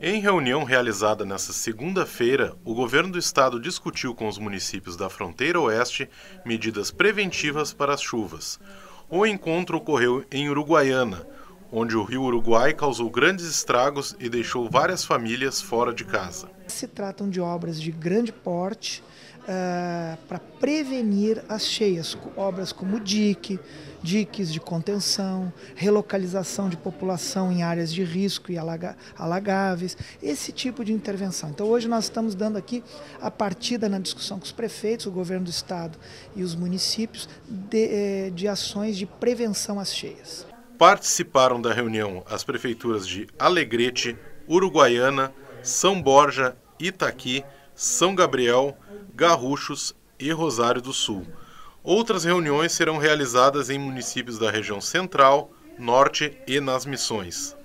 Em reunião realizada nesta segunda-feira, o governo do estado discutiu com os municípios da fronteira oeste medidas preventivas para as chuvas. O encontro ocorreu em Uruguaiana, onde o rio Uruguai causou grandes estragos e deixou várias famílias fora de casa. Se tratam de obras de grande porte uh, eh, para prevenir as cheias, obras como dique, diques de contenção, relocalização de população em áreas de risco e alaga, alagáveis, esse tipo de intervenção. Então hoje nós estamos dando aqui a partida na discussão com os prefeitos, o governo do estado e os municípios de, eh, de ações de prevenção às cheias. Participaram da reunião as prefeituras de Alegrete, Uruguaiana, São Borja, Itaqui, São Gabriel, Garruchos e Rosário do Sul. Outras reuniões serão realizadas em municípios da região central, norte e nas missões.